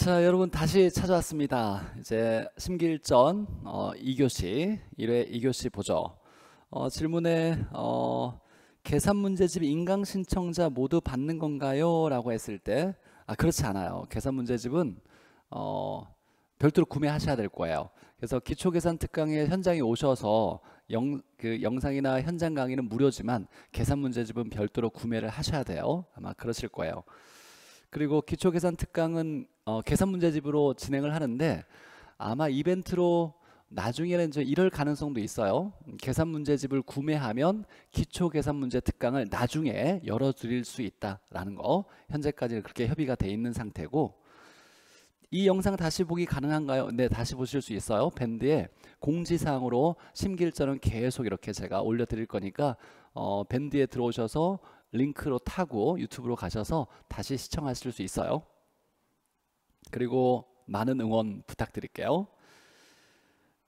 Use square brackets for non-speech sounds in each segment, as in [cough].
자 여러분 다시 찾아왔습니다. 이제 심길전 어, 2교시 1회 2교시 보죠. 어, 질문에 어, 계산 문제집 인강 신청자 모두 받는 건가요? 라고 했을 때 아 그렇지 않아요. 계산 문제집은 어, 별도로 구매하셔야 될 거예요. 그래서 기초계산 특강의 현장에 오셔서 영, 그 영상이나 현장 강의는 무료지만 계산 문제집은 별도로 구매를 하셔야 돼요. 아마 그러실 거예요. 그리고 기초계산 특강은 어, 계산 문제집으로 진행을 하는데 아마 이벤트로 나중에는 이 이럴 가능성도 있어요. 계산 문제집을 구매하면 기초 계산 문제 특강을 나중에 열어드릴 수 있다라는 거현재까지 그렇게 협의가 돼 있는 상태고 이 영상 다시 보기 가능한가요? 네, 다시 보실 수 있어요. 밴드에 공지사항으로 심길전은 계속 이렇게 제가 올려드릴 거니까 어, 밴드에 들어오셔서 링크로 타고 유튜브로 가셔서 다시 시청하실 수 있어요. 그리고 많은 응원 부탁드릴게요.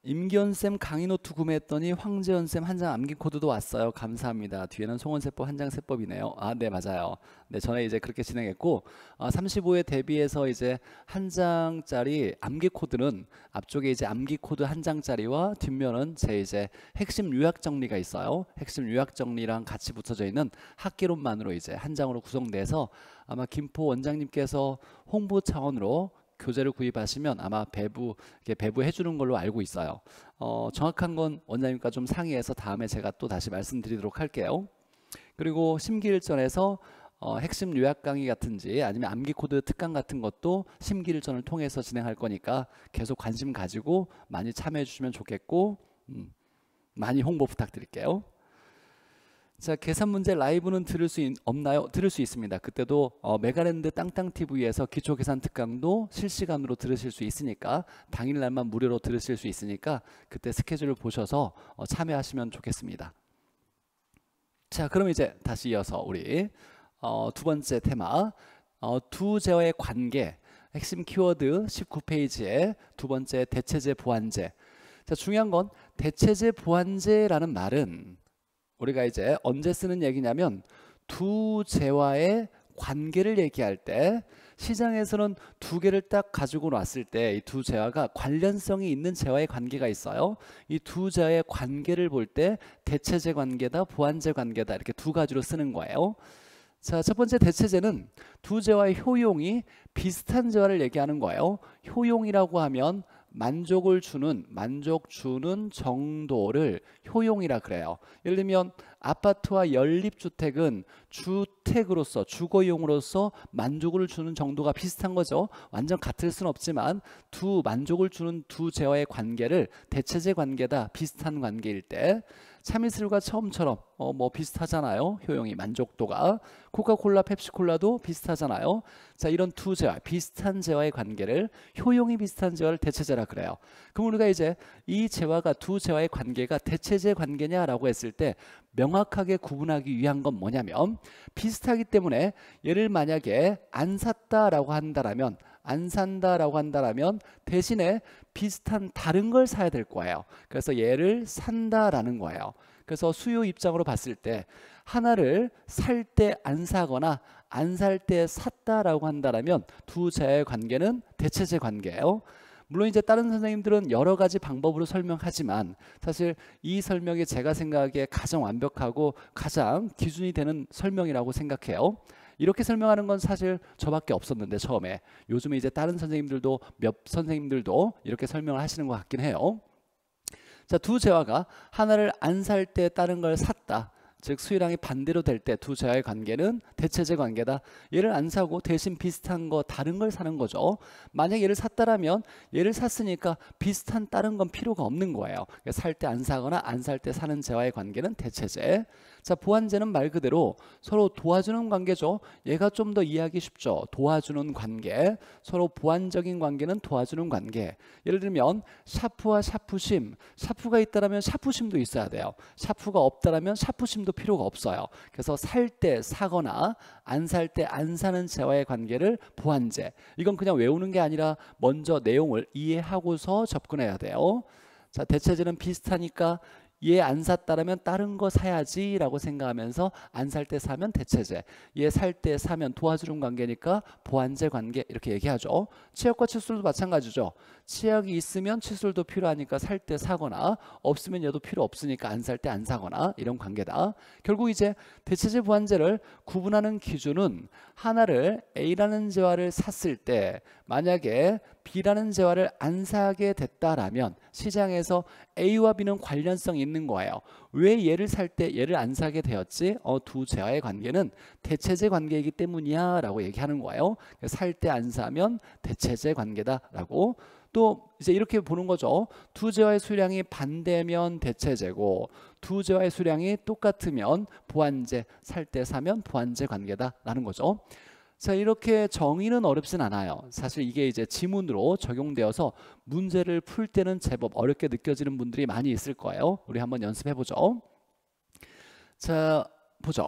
임기현쌤 강의노트 구매했더니 황재현쌤 한 장 암기 코드도 왔어요. 감사합니다. 뒤에는 송원세법 한 장 세법이네요. 아, 네, 맞아요. 네, 전에 이제 그렇게 진행했고 아, 3 5회 대비해서 이제 한 장짜리 암기 코드는 앞쪽에 이제 암기 코드 한 장짜리와 뒷면은 제 이제 핵심 요약 정리가 있어요. 핵심 요약 정리랑 같이 붙여져 있는 학기론만으로 이제 한 장으로 구성돼서 아마 김포 원장님께서 홍보 차원으로 교재를 구입하시면 아마 배부 배부해 주는 걸로 알고 있어요. 어, 정확한 건 원장님과 좀 상의해서 다음에 제가 또 다시 말씀드리도록 할게요. 그리고 심기일전에서 어, 핵심 요약 강의 같은지 아니면 암기 코드 특강 같은 것도 심기일전을 통해서 진행할 거니까 계속 관심 가지고 많이 참여해 주시면 좋겠고 음, 많이 홍보 부탁드릴게요. 자 계산 문제 라이브는 들을 수 있, 없나요? 들을 수 있습니다. 그때도 어, 메가랜드 땅땅TV에서 기초계산 특강도 실시간으로 들으실 수 있으니까 당일날만 무료로 들으실 수 있으니까 그때 스케줄을 보셔서 어, 참여하시면 좋겠습니다. 자 그럼 이제 다시 이어서 우리 어, 두 번째 테마 어, 두 제어의 관계 핵심 키워드 19페이지의 두 번째 대체제 보완제 자 중요한 건 대체제 보완제라는 말은 우리가 이제 언제 쓰는 얘기냐면 두 재화의 관계를 얘기할 때 시장에서는 두 개를 딱 가지고 놨을 때 이두 재화가 관련성이 있는 재화의 관계가 있어요. 이두 재화의 관계를 볼 때 대체재 관계다, 보완재 관계다 이렇게 두 가지로 쓰는 거예요. 자, 첫 번째 대체재는 두 재화의 효용이 비슷한 재화를 얘기하는 거예요. 효용이라고 하면 만족을 주는 만족 주는 정도를 효용이라 그래요. 예를 들면 아파트와 연립주택은 주택으로서 주거용으로서 만족을 주는 정도가 비슷한 거죠. 완전 같을 순 없지만 두 만족을 주는 두 재화의 관계를 대체제 관계다 비슷한 관계일 때 참이슬과 처음처럼 어, 뭐 비슷하잖아요. 효용이 만족도가 코카콜라, 펩시콜라도 비슷하잖아요. 자 이런 두 재화, 비슷한 재화의 관계를 효용이 비슷한 재화를 대체재라 그래요. 그럼 우리가 이제 이 재화가 두 재화의 관계가 대체재 관계냐라고 했을 때 명확하게 구분하기 위한 건 뭐냐면 비슷하기 때문에 얘를 만약에 안 샀다라고 한다라면 안 산다라고 한다면 대신에 비슷한 다른 걸 사야 될 거예요. 그래서 얘를 산다라는 거예요. 그래서 수요 입장으로 봤을 때 하나를 살 때 안 사거나 안 살 때 샀다라고 한다면두 자의 관계는 대체제 관계예요. 물론 이제 다른 선생님들은 여러 가지 방법으로 설명하지만 사실 이 설명이 제가 생각하기에 가장 완벽하고 가장 기준이 되는 설명이라고 생각해요. 이렇게 설명하는 건 사실 저밖에 없었는데 처음에 요즘에 이제 다른 선생님들도 몇 선생님들도 이렇게 설명을 하시는 것 같긴 해요. 자, 두 재화가 하나를 안 살 때 다른 걸 샀다. 즉 수의랑이 반대로 될 때 두 재화의 관계는 대체재 관계다. 얘를 안 사고 대신 비슷한 거 다른 걸 사는 거죠. 만약 얘를 샀다라면 얘를 샀으니까 비슷한 다른 건 필요가 없는 거예요. 그러니까 살때 안 사거나 안 살 때 사는 재화의 관계는 대체재 자, 보완제는 말 그대로 서로 도와주는 관계죠. 얘가 좀 더 이해하기 쉽죠. 도와주는 관계. 서로 보완적인 관계는 도와주는 관계. 예를 들면 샤프와샤프심샤프가 있다라면 샤프심도 있어야 돼요. 샤프가 없다라면 샤프심도 필요가 없어요. 그래서 살 때 사거나 안 살 때 안 사는 재화의 관계를 보완제. 이건 그냥 외우는 게 아니라 먼저 내용을 이해하고서 접근해야 돼요. 자, 대체제는 비슷하니까 얘안 샀다라면 다른 거 사야지라고 생각하면서 안 살 때 사면 대체제, 얘 살 때 사면 도와주는 관계니까 보완제 관계 이렇게 얘기하죠. 치약과 칫솔도 마찬가지죠. 치약이 있으면 칫솔도 필요하니까 살 때 사거나 없으면 얘도 필요 없으니까 안 살 때 안 사거나 이런 관계다. 결국 이제 대체제 보완제를 구분하는 기준은 하나를 A라는 재화를 샀을 때 만약에 B라는 재화를 안 사게 됐다라면 시장에서 A와 B는 관련성이 있는 거예요. 왜 얘를 살 때 얘를 안 사게 되었지? 어, 두 재화의 관계는 대체제 관계이기 때문이야 라고 얘기하는 거예요. 살 때 안 사면 대체제 관계다라고 또 이제 이렇게 보는 거죠. 두 재화의 수량이 반대면 대체제고 두 재화의 수량이 똑같으면 보완제 살 때 사면 보완제 관계다라는 거죠. 자 이렇게 정의는 어렵진 않아요. 사실 이게 이제 지문으로 적용되어서 문제를 풀 때는 제법 어렵게 느껴지는 분들이 많이 있을 거예요. 우리 한번 연습해 보죠. 자 보죠.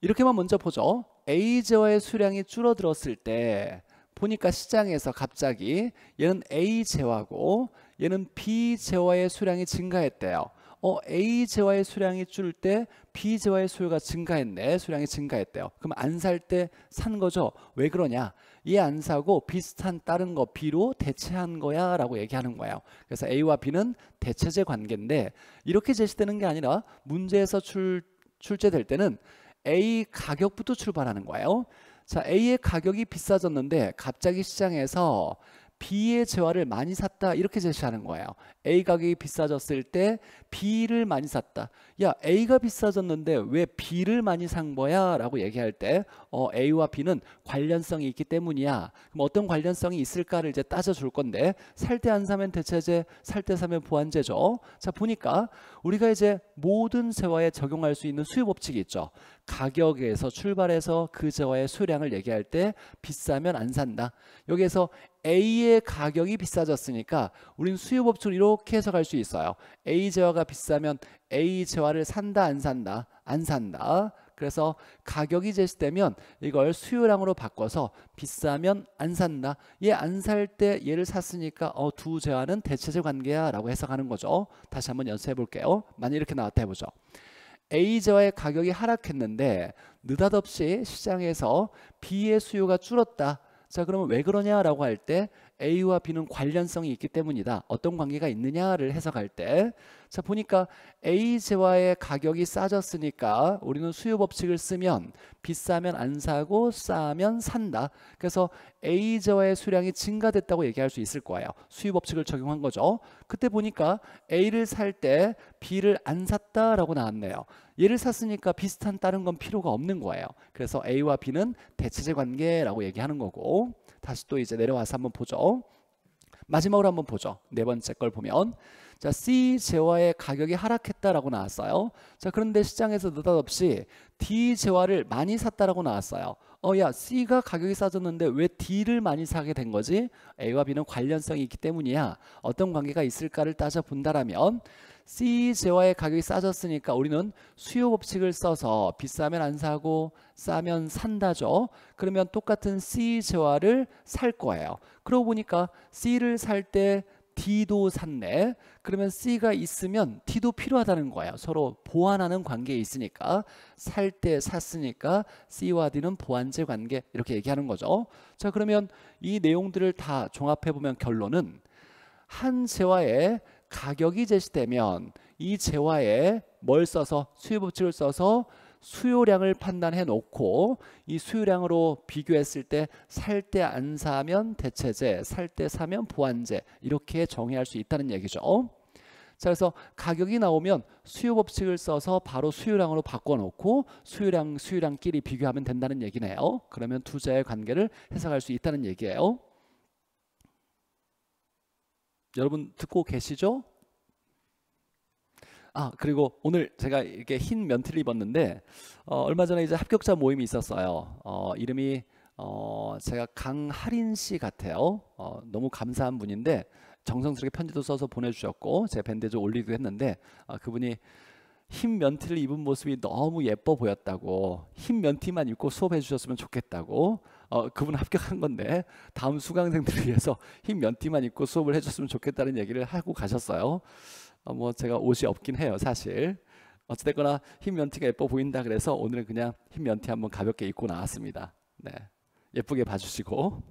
이렇게만 먼저 보죠. A제와의 수량이 줄어들었을 때 보니까 시장에서 갑자기 얘는 A제와고 얘는 B제와의 수량이 증가했대요. 어, A 제와의 수량이 줄 때 B 제와의 수요가 증가했네. 수량이 증가했대요. 그럼 안 살 때 산 거죠. 왜 그러냐? 얘 안 사고 비슷한 다른 거 B로 대체한 거야 라고 얘기하는 거예요. 그래서 A와 B는 대체제 관계인데 이렇게 제시되는 게 아니라 문제에서 출, 출제될 때는 A 가격부터 출발하는 거예요. 자, A의 가격이 비싸졌는데 갑자기 시장에서 B의 재화를 많이 샀다 이렇게 제시하는 거예요. A 가격이 비싸졌을 때 B를 많이 샀다. 야 A가 비싸졌는데 왜 B를 많이 산 거야? 라고 얘기할 때 어, A와 B는 관련성이 있기 때문이야. 그럼 어떤 관련성이 있을까를 이제 따져줄 건데 살 때 안 사면 대체제, 살때 사면 보완제죠. 자 보니까 우리가 이제 모든 재화에 적용할 수 있는 수요 법칙이 있죠. 가격에서 출발해서 그 저와의 수량을 얘기할 때 비싸면 안 산다. 여기에서 A의 가격이 비싸졌으니까 우린 수요법칙을 이렇게 해석할 수 있어요. A 재화가 비싸면 A 재화를 산다 안 산다 안 산다. 그래서 가격이 제시되면 이걸 수요량으로 바꿔서 비싸면 안 산다. 얘 안 살 때 얘를 샀으니까 어, 두 재화는 대체적 관계야 라고 해석하는 거죠. 다시 한번 연습해 볼게요. 만약 이렇게 나왔다 해보죠. A자의 가격이 하락했는데 느닷없이 시장에서 B의 수요가 줄었다. 자 그러면 왜 그러냐라고 할 때 A와 B는 관련성이 있기 때문이다. 어떤 관계가 있느냐를 해석할 때 자 보니까 A제와의 가격이 싸졌으니까 우리는 수요 법칙을 쓰면 비싸면 안 사고 싸면 산다. 그래서 A제와의 수량이 증가됐다고 얘기할 수 있을 거예요. 수요 법칙을 적용한 거죠. 그때 보니까 A를 살 때 B를 안 샀다라고 나왔네요. 얘를 샀으니까 비슷한 다른 건 필요가 없는 거예요. 그래서 A와 B는 대체제 관계라고 얘기하는 거고 다시 또 이제 내려와서 한번 보죠. 마지막으로 한번 보죠. 네 번째 걸 보면 자 C 재화의 가격이 하락했다라고 나왔어요. 자 그런데 시장에서 느닷없이 D 재화를 많이 샀다라고 나왔어요. 어야 C가 가격이 싸졌는데 왜 D를 많이 사게 된 거지? A와 B는 관련성이 있기 때문이야. 어떤 관계가 있을까를 따져 본다라면 C 제와의 가격이 싸졌으니까 우리는 수요 법칙을 써서 비싸면 안 사고 싸면 산다죠. 그러면 똑같은 C 제와를 살 거예요. 그러고 보니까 C를 살 때 D도 샀네. 그러면 C가 있으면 D도 필요하다는 거예요. 서로 보완하는 관계에 있으니까 살 때 샀으니까 C와 D는 보완제 관계 이렇게 얘기하는 거죠. 자 그러면 이 내용들을 다 종합해 보면 결론은 한 재화에 가격이 제시되면 이 재화에 뭘 써서 수요 법칙을 써서 수요량을 판단해 놓고 이 수요량으로 비교했을 때 살 때 안 사면 대체제, 살 때 사면 보완제 이렇게 정의할 수 있다는 얘기죠. 자, 그래서 가격이 나오면 수요 법칙을 써서 바로 수요량으로 바꿔놓고 수요량 수요량끼리 비교하면 된다는 얘기네요. 그러면 투자의 관계를 해석할 수 있다는 얘기예요. 여러분 듣고 계시죠? 아 그리고 오늘 제가 이렇게 흰 면티를 입었는데 어, 얼마 전에 이제 합격자 모임이 있었어요. 어, 이름이 어, 제가 강하린 씨 같아요. 어, 너무 감사한 분인데 정성스럽게 편지도 써서 보내주셨고 제 밴드에 올리기도 했는데 어, 그분이 흰 면티를 입은 모습이 너무 예뻐 보였다고 흰 면티만 입고 수업해 주셨으면 좋겠다고 어, 그분 합격한 건데 다음 수강생들을 위해서 흰 면티만 입고 수업을 해줬으면 좋겠다는 얘기를 하고 가셨어요. 어, 뭐 제가 옷이 없긴 해요, 사실. 어찌됐거나 흰 면티가 예뻐 보인다 그래서 오늘은 그냥 흰 면티 한번 가볍게 입고 나왔습니다. 네, 예쁘게 봐주시고.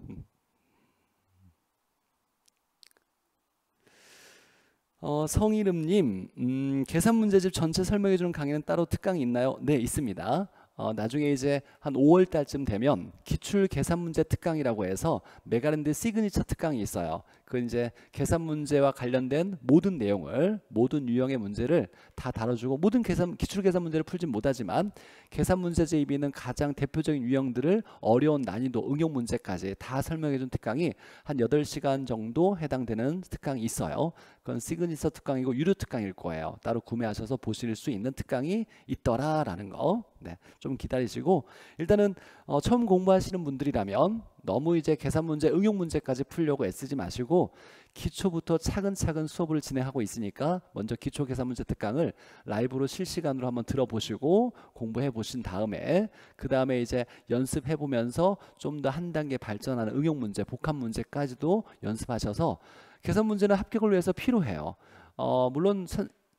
어, 성이름님, 음, 계산 문제집 전체 설명해주는 강의는 따로 특강이 있나요? 네, 있습니다. 어, 나중에 이제 한 5월 달쯤 되면 기출 계산 문제 특강이라고 해서 메가랜드 시그니처 특강이 있어요. 그 이제 계산 문제와 관련된 모든 내용을 모든 유형의 문제를 다 다뤄주고 모든 계산 기출 계산 문제를 풀진 못하지만 계산 문제 제입이는 가장 대표적인 유형들을 어려운 난이도 응용 문제까지 다 설명해준 특강이 한 8시간 정도 해당되는 특강이 있어요. 그건 시그니처 특강이고 유료 특강일 거예요. 따로 구매하셔서 보실 수 있는 특강이 있더라라는 거. 네, 좀 기다리시고 일단은 어, 처음 공부하시는 분들이라면 너무 이제 계산 문제, 응용 문제까지 풀려고 애쓰지 마시고 기초부터 차근차근 수업을 진행하고 있으니까 먼저 기초 계산 문제 특강을 라이브로 실시간으로 한번 들어보시고 공부해 보신 다음에 그 다음에 이제 연습해 보면서 좀 더 한 단계 발전하는 응용 문제, 복합 문제까지도 연습하셔서 계산 문제는 합격을 위해서 필요해요. 어, 물론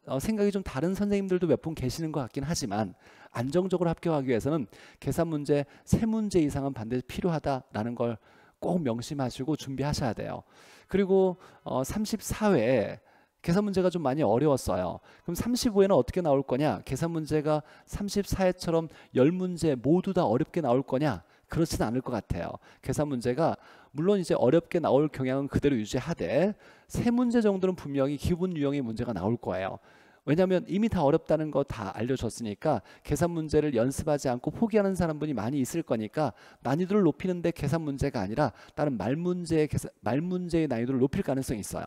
어, 생각이 좀 다른 선생님들도 몇 분 계시는 것 같긴 하지만 안정적으로 합격하기 위해서는 계산 문제 세 문제 이상은 반드시 필요하다라는 걸 꼭 명심하시고 준비하셔야 돼요. 그리고 어, 34회에 계산 문제가 좀 많이 어려웠어요. 그럼 35회는 어떻게 나올 거냐? 계산 문제가 34회처럼 10문제 모두 다 어렵게 나올 거냐? 그렇지 않을 것 같아요. 계산 문제가 물론 이제 어렵게 나올 경향은 그대로 유지하되 세 문제 정도는 분명히 기본 유형의 문제가 나올 거예요. 왜냐하면 이미 다 어렵다는 거 다 알려줬으니까 계산 문제를 연습하지 않고 포기하는 사람분이 많이 있을 거니까 난이도를 높이는데 계산 문제가 아니라 다른 말 문제의 계산, 말 문제의 난이도를 높일 가능성이 있어요.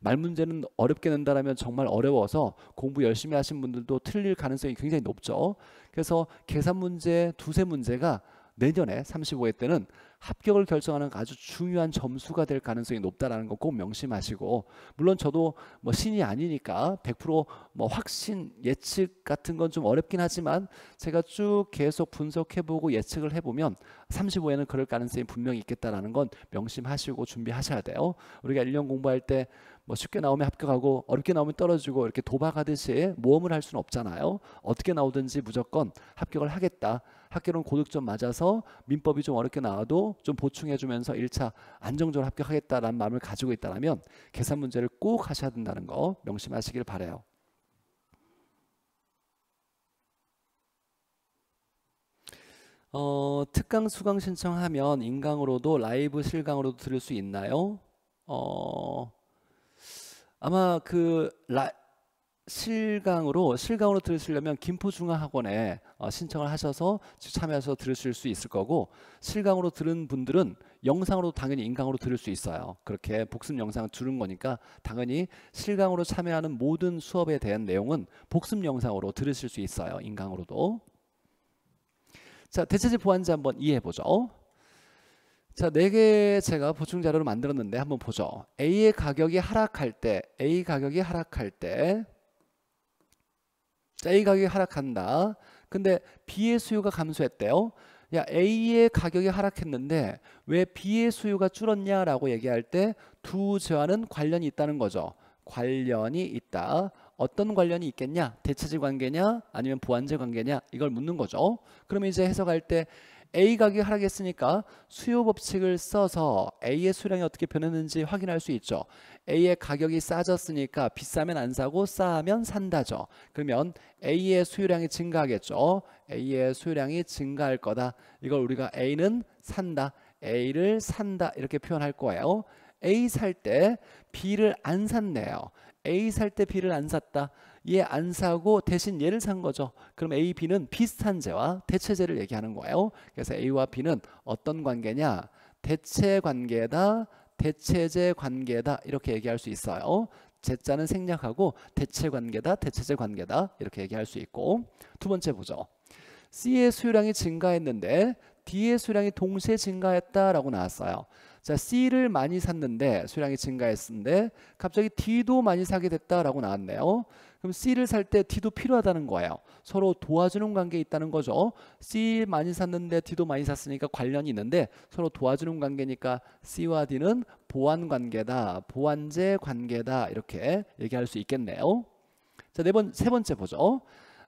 말 문제는 어렵게 낸다라면 정말 어려워서 공부 열심히 하신 분들도 틀릴 가능성이 굉장히 높죠. 그래서 계산 문제 두세 문제가 내년에 35회 때는 합격을 결정하는 그 아주 중요한 점수가 될 가능성이 높다라는 거꼭 명심하시고 물론 저도 뭐 신이 아니니까 100%뭐 확신 예측 같은 건 좀 어렵긴 하지만 제가 쭉 계속 분석해보고 예측을 해보면 3 5에는 그럴 가능성이 분명히 있겠다라는 건 명심하시고 준비하셔야 돼요. 우리가 1년 공부할 때 뭐 쉽게 나오면 합격하고 어렵게 나오면 떨어지고 이렇게 도박하듯이 모험을 할 수는 없잖아요. 어떻게 나오든지 무조건 합격을 하겠다. 학교론 고득점 맞아서 민법이 좀 어렵게 나와도 좀 보충해주면서 1차 안정적으로 합격하겠다라는 마음을 가지고 있다면 계산 문제를 꼭 하셔야 된다는 거 명심하시길 바래요. 어, 특강 수강 신청하면 인강으로도 라이브 실강으로도 들을 수 있나요? 어, 아마 그 라, 실강으로 실강으로 들으시려면 김포중앙학원에 어, 신청을 하셔서 참여해서 들으실 수 있을 거고 실강으로 들은 분들은 영상으로 당연히 인강으로 들을 수 있어요. 그렇게 복습 영상 을 주는 거니까 당연히 실강으로 참여하는 모든 수업에 대한 내용은 복습 영상으로 들으실 수 있어요. 인강으로도. 자, 대체질 보완제 한번 이해해 보죠. 자, 네 개 제가 보충 자료를 만들었는데 한번 보죠. A의 가격이 하락할 때, A 가격이 하락할 때 자, A 가격이 하락한다. 근데 B의 수요가 감소했대요. 야 A의 가격이 하락했는데 왜 B의 수요가 줄었냐라고 얘기할 때두 저와는 관련이 있다는 거죠. 관련이 있다. 어떤 관련이 있겠냐? 대체질 관계냐? 아니면 보완제 관계냐? 이걸 묻는 거죠. 그러면 이제 해석할 때 A 가격이 하락했으니까 수요 법칙을 써서 A의 수량이 어떻게 변했는지 확인할 수 있죠. A의 가격이 싸졌으니까 비싸면 안 사고 싸면 산다죠. 그러면 A의 수요량이 증가하겠죠. A의 수요량이 증가할 거다. 이걸 우리가 A는 산다. A를 산다 이렇게 표현할 거예요. A 살 때 B를 안 샀네요. A 살 때 B를 안 샀다. 얘안 사고 대신 얘를 산 거죠. 그럼 A, B는 비슷한 재와대체재를 얘기하는 거예요. 그래서 A와 B는 어떤 관계냐? 대체 관계다. 대체재 관계다 이렇게 얘기할 수 있어요. 제자는 생략하고 대체 관계다, 대체재 관계다 이렇게 얘기할 수 있고 두 번째 보죠. C의 수요량이 증가했는데 D의 수량이 동시에 증가했다라고 나왔어요. 자, C를 많이 샀는데 수량이 증가했는데 갑자기 D도 많이 사게 됐다라고 나왔네요. 그럼 C를 살 때 D도 필요하다는 거예요. 서로 도와주는 관계에 있다는 거죠. C 많이 샀는데 D도 많이 샀으니까 관련이 있는데 서로 도와주는 관계니까 C와 D는 보완 관계다. 보완제 관계다. 이렇게 얘기할 수 있겠네요. 자, 네 번, 세 번째 보죠.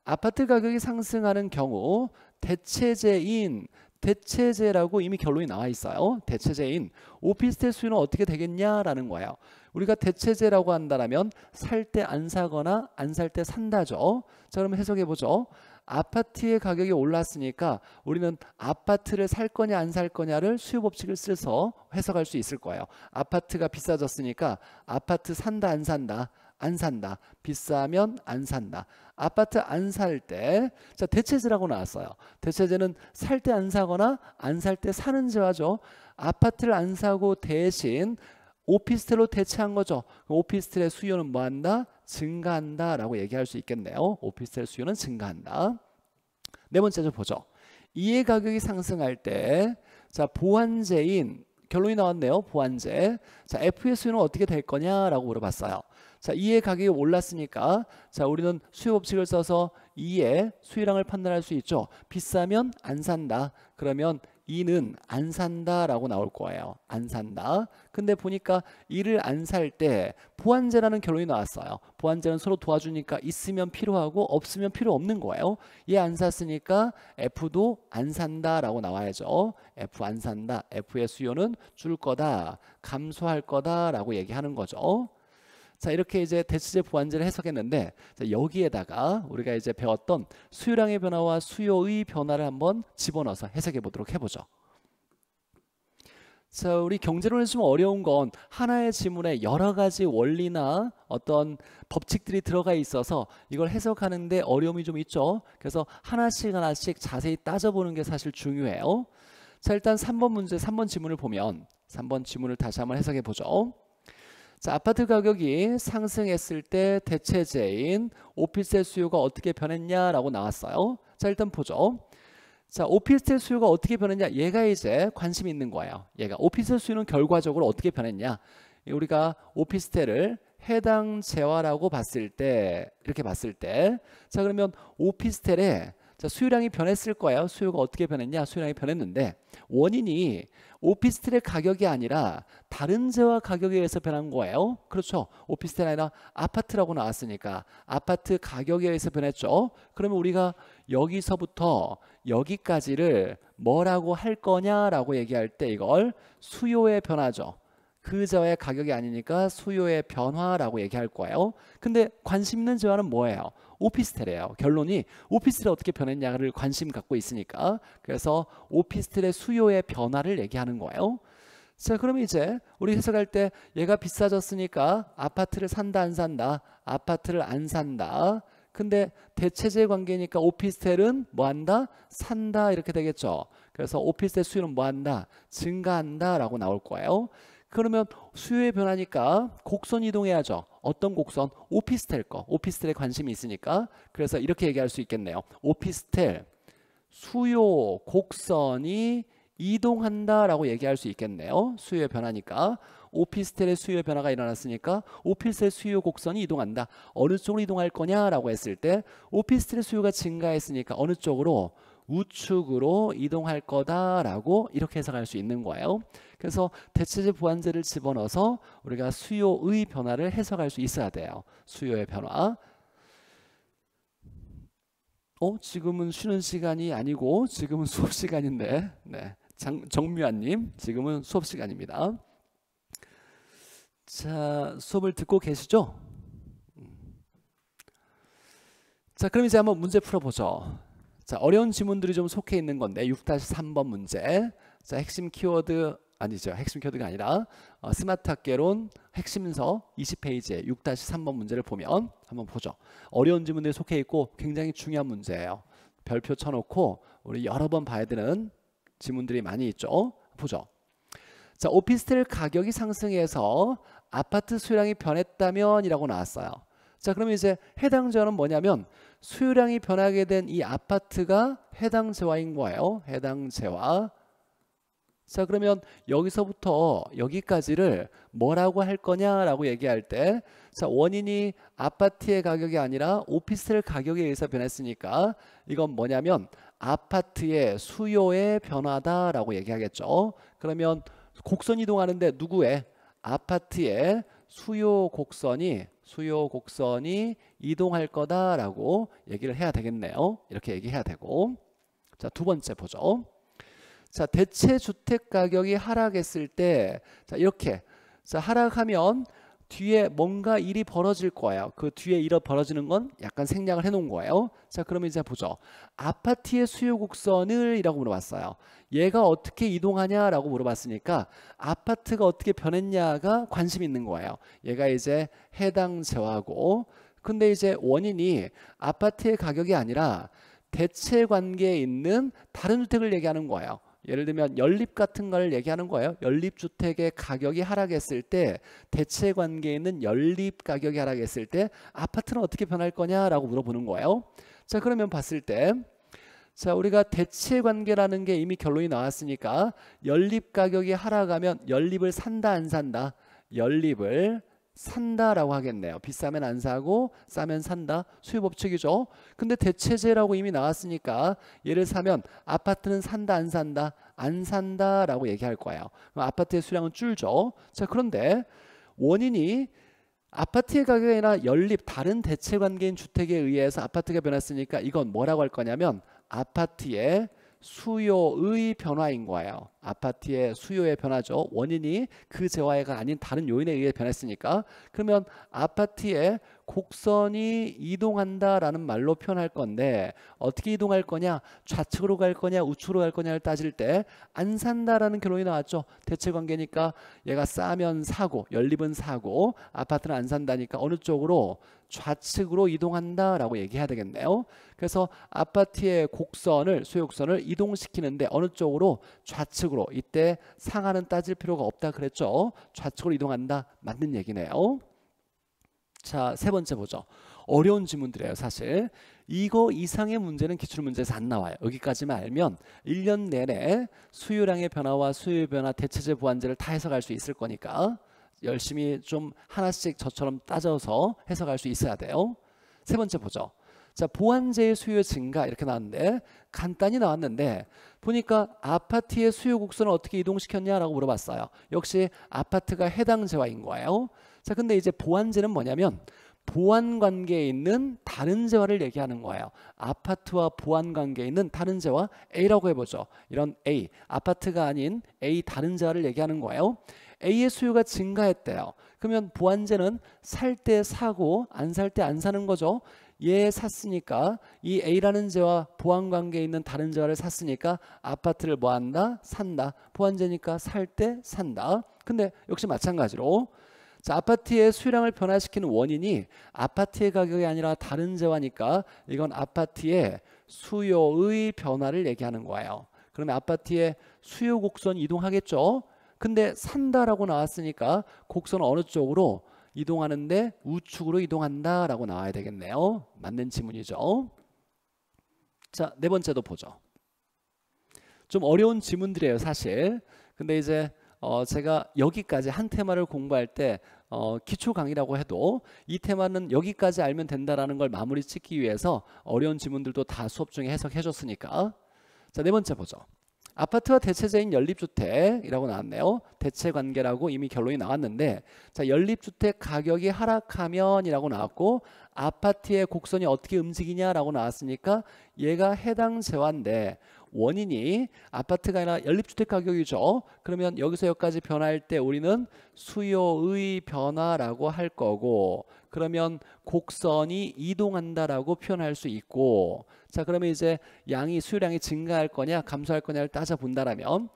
아파트 가격이 상승하는 경우 대체제인 대체제라고 이미 결론이 나와 있어요. 대체제인 오피스텔 수요는 어떻게 되겠냐라는 거예요. 우리가 대체제라고 한다면 살 때 안 사거나 안 살 때 산다죠. 자 그럼 해석해 보죠. 아파트의 가격이 올랐으니까 우리는 아파트를 살 거냐 안 살 거냐를 수요 법칙을 써서 해석할 수 있을 거예요. 아파트가 비싸졌으니까 아파트 산다 안 산다 안 산다. 비싸면 안 산다. 아파트 안 살 때, 자, 대체제라고 나왔어요. 대체제는 살 때 안 사거나 안 살 때 사는 제화죠. 아파트를 안 사고 대신 오피스텔로 대체한 거죠. 오피스텔의 수요는 뭐한다? 증가한다 라고 얘기할 수 있겠네요. 오피스텔 수요는 증가한다. 네 번째로 보죠. 이해가격이 상승할 때자 보완제인 결론이 나왔네요. 보완제. 자 f 수요는 어떻게 될 거냐라고 물어봤어요. 자 이해 가격이 올랐으니까 자 우리는 수요 법칙을 써서 이해 수요량을 판단할 수 있죠. 비싸면 안 산다. 그러면 이는 안 산다라고 나올 거예요. 안 산다. 근데 보니까 이를 안 살 때 보완제라는 결론이 나왔어요. 보완제는 서로 도와주니까 있으면 필요하고 없으면 필요 없는 거예요. 얘 안 샀으니까 F도 안 산다라고 나와야죠. F 안 산다. F의 수요는 줄 거다. 감소할 거다라고 얘기하는 거죠. 자 이렇게 이제 대체제 보완제를 해석했는데 자, 여기에다가 우리가 이제 배웠던 수요량의 변화와 수요의 변화를 한번 집어넣어서 해석해 보도록 해보죠. 자, 우리 경제론이좀 어려운 건 하나의 지문에 여러 가지 원리나 어떤 법칙들이 들어가 있어서 이걸 해석하는데 어려움이 좀 있죠. 그래서 하나씩 하나씩 자세히 따져보는 게 사실 중요해요. 자, 일단 3번 문제, 3번 지문을 보면 3번 지문을 다시 한번 해석해 보죠. 자, 아파트 가격이 상승했을 때 대체재인 오피스텔 수요가 어떻게 변했냐라고 나왔어요. 자, 일단 보죠. 자, 오피스텔 수요가 어떻게 변했냐? 얘가 이제 관심 있는 거예요. 얘가 오피스텔 수요는 결과적으로 어떻게 변했냐? 우리가 오피스텔을 해당 재화라고 봤을 때 이렇게 봤을 때자 그러면 오피스텔에 자, 수요량이 변했을 거예요. 수요가 어떻게 변했냐? 수요량이 변했는데 원인이 오피스텔의 가격이 아니라 다른 재화 가격에 의해서 변한 거예요. 그렇죠. 오피스텔 아니라 아파트라고 나왔으니까 아파트 가격에 의해서 변했죠. 그러면 우리가 여기서부터 여기까지를 뭐라고 할 거냐라고 얘기할 때 이걸 수요의 변화죠. 그 재화의 가격이 아니니까 수요의 변화라고 얘기할 거예요. 근데 관심 있는 재화는 뭐예요? 오피스텔이에요. 결론이 오피스텔이 어떻게 변했냐를 관심 갖고 있으니까 그래서 오피스텔의 수요의 변화를 얘기하는 거예요. 자그러면 이제 우리 해석할 때 얘가 비싸졌으니까 아파트를 산다 안 산다 아파트를 안 산다 근데 대체제 관계니까 오피스텔은 뭐 한다? 산다 이렇게 되겠죠. 그래서 오피스텔 수요는 뭐 한다? 증가한다 라고 나올 거예요. 그러면 수요의 변화니까 곡선 이동해야죠. 어떤 곡선? 오피스텔 거. 오피스텔에 관심이 있으니까. 그래서 이렇게 얘기할 수 있겠네요. 오피스텔 수요 곡선이 이동한다라고 얘기할 수 있겠네요. 수요의 변화니까. 오피스텔의 수요 변화가 일어났으니까 오피스텔 수요 곡선이 이동한다. 어느 쪽으로 이동할 거냐라고 했을 때 오피스텔 의 수요가 증가했으니까 어느 쪽으로 우측으로 이동할 거다라고 이렇게 해석할 수 있는 거예요. 그래서 대체제 보완제를 집어넣어서 우리가 수요의 변화를 해석할 수 있어야 돼요. 수요의 변화. 어, 지금은 쉬는 시간이 아니고 지금은 [laughs] 수업 시간인데. 네. 장, 정미환 님, 지금은 수업 시간입니다. 자, 수업을 듣고 계시죠? 음. 자, 그럼 이제 한번 문제 풀어 보죠. 자, 어려운 지문들이 좀 속해 있는 건데 6-3번 문제. 자, 핵심 키워드 아니죠. 핵심 키워드가 아니라 어, 스마트학개론 핵심서 20페이지에 6-3번 문제를 보면 한번 보죠. 어려운 지문들이 속해 있고 굉장히 중요한 문제예요. 별표 쳐놓고 우리 여러 번 봐야 되는 지문들이 많이 있죠. 보죠. 자, 오피스텔 가격이 상승해서 아파트 수량이 변했다면 이라고 나왔어요. 자, 그러면 이제 해당 전은 뭐냐면 수요량이 변하게 된 이 아파트가 해당 재화인 거예요. 해당 재화. 자 그러면 여기서부터 여기까지를 뭐라고 할 거냐라고 얘기할 때자 원인이 아파트의 가격이 아니라 오피스텔 가격에 의해서 변했으니까 이건 뭐냐면 아파트의 수요의 변화다라고 얘기하겠죠. 그러면 곡선 이동하는데 누구의 아파트의 수요 곡선이 수요 곡선이 이동할 거다라고 얘기를 해야 되겠네요. 이렇게 얘기해야 되고 자 두 번째 보죠. 자 대체 주택 가격이 하락했을 때자 이렇게 자 하락하면 뒤에 뭔가 일이 벌어질 거예요. 그 뒤에 일이 벌어지는 건 약간 생략을 해놓은 거예요. 자, 그러면 이제 보죠. 아파트의 수요 곡선을 이라고 물어봤어요. 얘가 어떻게 이동하냐라고 물어봤으니까 아파트가 어떻게 변했냐가 관심 있는 거예요. 얘가 이제 해당 재화고 근데 이제 원인이 아파트의 가격이 아니라 대체 관계에 있는 다른 주택을 얘기하는 거예요. 예를 들면 연립 같은 걸 얘기하는 거예요. 연립 주택의 가격이 하락했을 때 대체 관계에 있는 연립 가격이 하락했을 때 아파트는 어떻게 변할 거냐라고 물어보는 거예요. 자, 그러면 봤을 때 자, 우리가 대체 관계라는 게 이미 결론이 나왔으니까 연립 가격이 하락하면 연립을 산다 안 산다? 연립을 산다라고 하겠네요. 비싸면 안 사고 싸면 산다. 수요 법칙이죠. 근데 대체제라고 이미 나왔으니까 얘를 사면 아파트는 산다 안 산다 안 산다라고 얘기할 거예요. 아파트의 수량은 줄죠. 자 그런데 원인이 아파트의 가격이 나 연립 다른 대체 관계인 주택에 의해서 아파트가 변했으니까 이건 뭐라고 할 거냐면 아파트의 수요의 변화인 거예요. 아파트의 수요의 변화죠. 원인이 그 재화가 아닌 다른 요인에 의해 변했으니까. 그러면 아파트의 곡선이 이동한다라는 말로 표현할 건데 어떻게 이동할 거냐 좌측으로 갈 거냐 우측으로 갈 거냐를 따질 때 안 산다라는 결론이 나왔죠 대체 관계니까 얘가 싸면 사고 연립은 사고 아파트는 안 산다니까 어느 쪽으로 좌측으로 이동한다라고 얘기해야 되겠네요. 그래서 아파트의 곡선을 수역선을 이동시키는데 어느 쪽으로 좌측으로 이때 상하는 따질 필요가 없다 그랬죠. 좌측으로 이동한다 맞는 얘기네요. 자, 세 번째 보죠. 어려운 질문들이에요, 사실. 이거 이상의 문제는 기출문제에서 안 나와요. 여기까지만 알면 1년 내내 수요량의 변화와 수요 변화, 대체제 보완제를 다 해석할 수 있을 거니까. 열심히 좀 하나씩 저처럼 따져서 해석할 수 있어야 돼요. 세 번째 보죠. 자, 보완재의 수요 증가 이렇게 나왔는데 간단히 나왔는데 보니까 아파트의 수요 곡선을 어떻게 이동시켰냐라고 물어봤어요. 역시 아파트가 해당 재화인 거예요. 자, 근데 이제 보완재는 뭐냐면 보완 관계에 있는 다른 재화를 얘기하는 거예요. 아파트와 보완 관계에 있는 다른 재화 A라고 해보죠. 이런 A, 아파트가 아닌 A 다른 재화를 얘기하는 거예요. A의 수요가 증가했대요. 그러면 보완제는 살 때 사고 안 살 때 안 사는 거죠. 얘 샀으니까 이 A라는 재와 보완 관계에 있는 다른 재화를 샀으니까 아파트를 뭐 한다? 산다. 보완제니까 살 때 산다. 근데 역시 마찬가지로 자, 아파트의 수량을 변화시키는 원인이 아파트의 가격이 아니라 다른 재화니까 이건 아파트의 수요의 변화를 얘기하는 거예요. 그러면 아파트의 수요 곡선 이동하겠죠? 근데 산다라고 나왔으니까 곡선 어느 쪽으로 이동하는데 우측으로 이동한다라고 나와야 되겠네요. 맞는 지문이죠. 자, 네 번째도 보죠. 좀 어려운 지문들이에요, 사실. 근데 이제 어, 제가 여기까지 한 테마를 공부할 때 어, 기초 강의라고 해도 이 테마는 여기까지 알면 된다라는 걸 마무리 짓기 위해서 어려운 지문들도 다 수업 중에 해석해 줬으니까 자, 네 번째 보죠. 아파트와 대체제인 연립주택이라고 나왔네요. 대체 관계라고 이미 결론이 나왔는데 자 연립주택 가격이 하락하면이라고 나왔고 아파트의 곡선이 어떻게 움직이냐라고 나왔으니까 얘가 해당 재화인데 원인이 아파트가 아니라 연립주택 가격이죠. 그러면 여기서 여기까지 변화할 때 우리는 수요의 변화라고 할 거고 그러면 곡선이 이동한다라고 표현할 수 있고 자 그러면 이제 양이 수요량이 증가할 거냐 감소할 거냐를 따져본다라면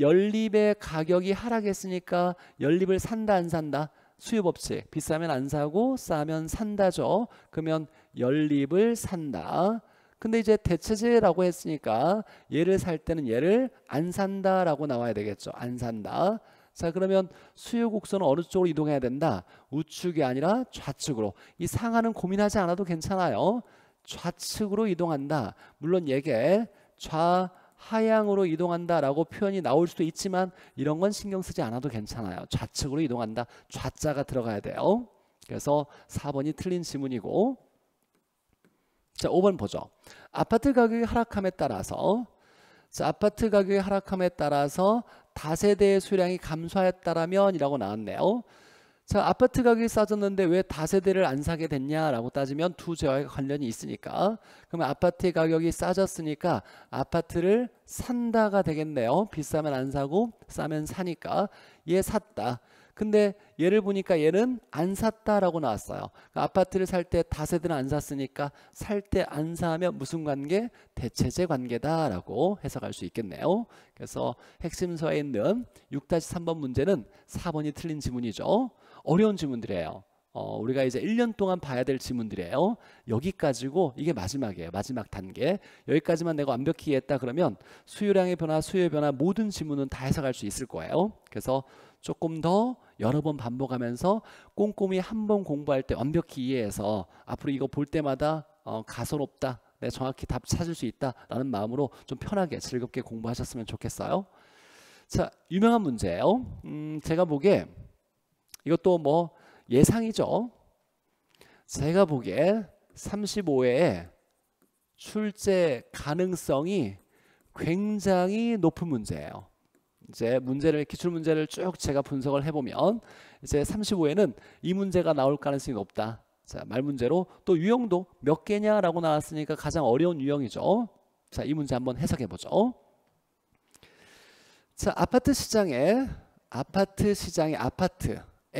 연립의 가격이 하락했으니까 연립을 산다 안 산다 수요 법칙 비싸면 안 사고 싸면 산다죠 그러면 연립을 산다 근데 이제 대체제라고 했으니까 얘를 살 때는 얘를 안 산다라고 나와야 되겠죠. 안 산다. 자 그러면 수요 곡선은 어느 쪽으로 이동해야 된다. 우측이 아니라 좌측으로. 이 상하는 고민하지 않아도 괜찮아요. 좌측으로 이동한다. 물론 얘게 좌 하향으로 이동한다라고 표현이 나올 수도 있지만 이런 건 신경 쓰지 않아도 괜찮아요. 좌측으로 이동한다. 좌자가 들어가야 돼요. 그래서 4번이 틀린 지문이고 자, 5번 보죠. 아파트 가격이 하락함에 따라서 자, 아파트 가격이 하락함에 따라서 다세대의 수량이 감소했다라면 이라고 나왔네요. 자, 아파트 가격이 싸졌는데 왜 다세대를 안 사게 됐냐라고 따지면 두 재화에 관련이 있으니까. 그러면 아파트 가격이 싸졌으니까 아파트를 산다가 되겠네요. 비싸면 안 사고 싸면 사니까. 얘 샀다. 근데 얘를 보니까 얘는 안 샀다라고 나왔어요. 그러니까 아파트를 살 때 다세대는 안 샀으니까 살 때 안 사면 무슨 관계? 대체제 관계다라고 해석할 수 있겠네요. 그래서 핵심서에 있는 6-3번 문제는 4번이 틀린 지문이죠. 어려운 지문들이에요. 어, 우리가 이제 1년 동안 봐야 될 지문들이에요. 여기까지고 이게 마지막이에요. 마지막 단계. 여기까지만 내가 완벽히 이해했다 그러면 수요량의 변화, 수요의 변화 모든 지문은 다 해석할 수 있을 거예요. 그래서 조금 더 여러 번 반복하면서 꼼꼼히 한 번 공부할 때 완벽히 이해해서 앞으로 이거 볼 때마다 어, 가설 없다. 내 정확히 답 찾을 수 있다라는 마음으로 좀 편하게 즐겁게 공부하셨으면 좋겠어요. 자, 유명한 문제예요. 음, 제가 보기에 이것도 뭐 예상이죠. 제가 보기에 35회에 출제 가능성이 굉장히 높은 문제예요. 이제 문제를 기출 문제를 쭉 제가 분석을 해보면 이제 35회는 이 문제가 나올 가능성이 높다. 자, 말문제로 또 유형도 몇 개냐라고 나왔으니까 가장 어려운 유형이죠. 자, 이 문제 한번 해석해 보죠. 자, 아파트 시장에 아파트 시장의 아파트의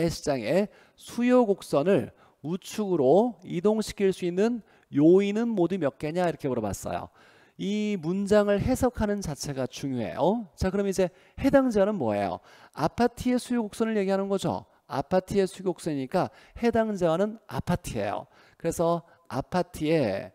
시장에 수요 곡선을 우측으로 이동시킬 수 있는 요인은 모두 몇 개냐 이렇게 물어봤어요. 이 문장을 해석하는 자체가 중요해요. 자, 그럼 이제 해당자는 뭐예요? 아파트의 수요 곡선을 얘기하는 거죠. 아파트의 수요 곡선이니까 해당자는 아파트예요. 그래서 아파트의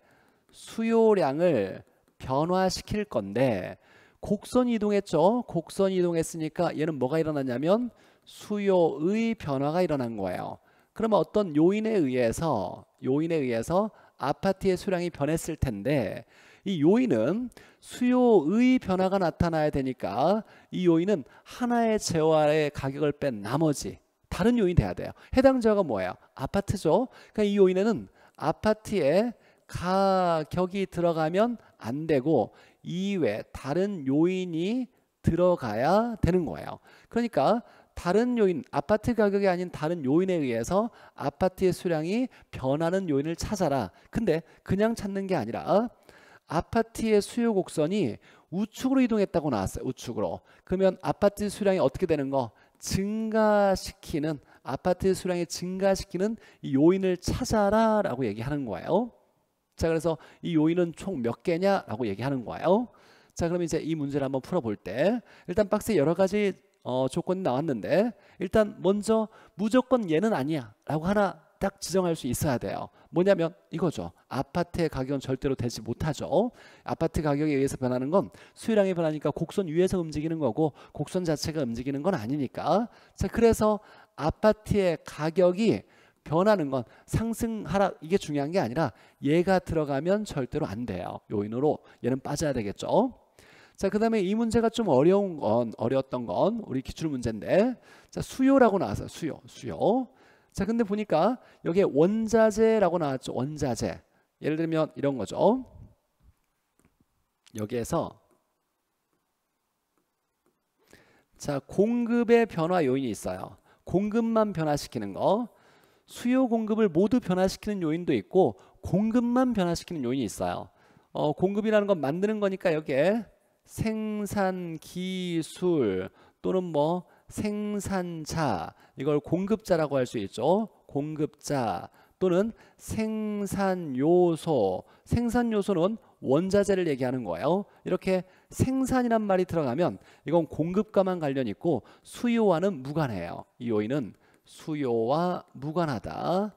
수요량을 변화시킬 건데 곡선 이동했죠. 곡선 이동했으니까 얘는 뭐가 일어났냐면 수요의 변화가 일어난 거예요. 그러면 어떤 요인에 의해서 요인에 의해서 아파트의 수량이 변했을 텐데 이 요인은 수요의 변화가 나타나야 되니까 이 요인은 하나의 재화의 가격을 뺀 나머지 다른 요인 이 돼야 돼요. 해당 재화가 뭐예요? 아파트죠. 그러니까 이 요인에는 아파트의 가격이 들어가면 안 되고 이외 다른 요인이 들어가야 되는 거예요. 그러니까 다른 요인, 아파트 가격이 아닌 다른 요인에 의해서 아파트의 수량이 변하는 요인을 찾아라. 근데 그냥 찾는 게 아니라 아파트의 수요 곡선이 우측으로 이동했다고 나왔어요. 우측으로. 그러면 아파트 수량이 어떻게 되는 거? 증가시키는 아파트 수량이 증가시키는 요인을 찾아라 라고 얘기하는 거예요. 자 그래서 이 요인은 총 몇 개냐 라고 얘기하는 거예요. 자그러면 이제 이 문제를 한번 풀어볼 때 일단 박스에 여러 가지 어, 조건이 나왔는데 일단 먼저 무조건 얘는 아니야 라고 하나 딱 지정할 수 있어야 돼요. 뭐냐면 이거죠. 아파트의 가격은 절대로 되지 못하죠. 아파트 가격에 의해서 변하는 건 수요량이 변하니까 곡선 위에서 움직이는 거고 곡선 자체가 움직이는 건 아니니까. 자, 그래서 아파트의 가격이 변하는 건 상승 하락 이게 중요한 게 아니라 얘가 들어가면 절대로 안 돼요. 요인으로 얘는 빠져야 되겠죠. 자, 그다음에 이 문제가 좀 어려운 건 어려웠던 건 우리 기출 문제인데. 자, 수요라고 나와서 수요. 수요. 자, 근데 보니까 여기에 원자재라고 나왔죠. 원자재. 예를 들면 이런 거죠. 여기에서 자, 공급의 변화 요인이 있어요. 공급만 변화시키는 거. 수요 공급을 모두 변화시키는 요인도 있고 공급만 변화시키는 요인이 있어요. 어, 공급이라는 건 만드는 거니까 여기에 생산 기술 또는 뭐 생산자 이걸 공급자라고 할 수 있죠. 공급자 또는 생산 요소 생산 요소는 원자재를 얘기하는 거예요. 이렇게 생산이란 말이 들어가면 이건 공급과만 관련 있고 수요와는 무관해요. 이 요인은 수요와 무관하다.